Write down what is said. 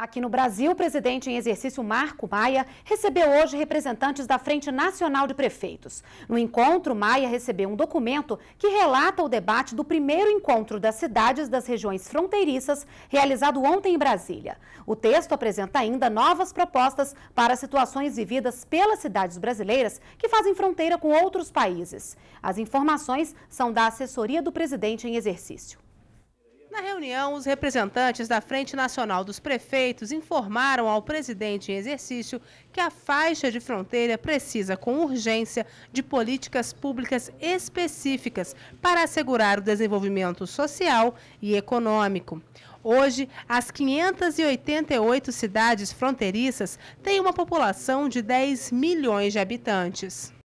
Aqui no Brasil, o presidente em exercício Marco Maia recebeu hoje representantes da Frente Nacional de Prefeitos. No encontro, Maia recebeu um documento que relata o debate do primeiro encontro das cidades das regiões fronteiriças, realizado ontem em Brasília. O texto apresenta ainda novas propostas para situações vividas pelas cidades brasileiras que fazem fronteira com outros países. As informações são da assessoria do presidente em exercício. Na reunião, os representantes da Frente Nacional dos Prefeitos informaram ao presidente em exercício que a faixa de fronteira precisa, com urgência, de políticas públicas específicas para assegurar o desenvolvimento social e econômico. Hoje, as 588 cidades fronteiriças têm uma população de 10 milhões de habitantes.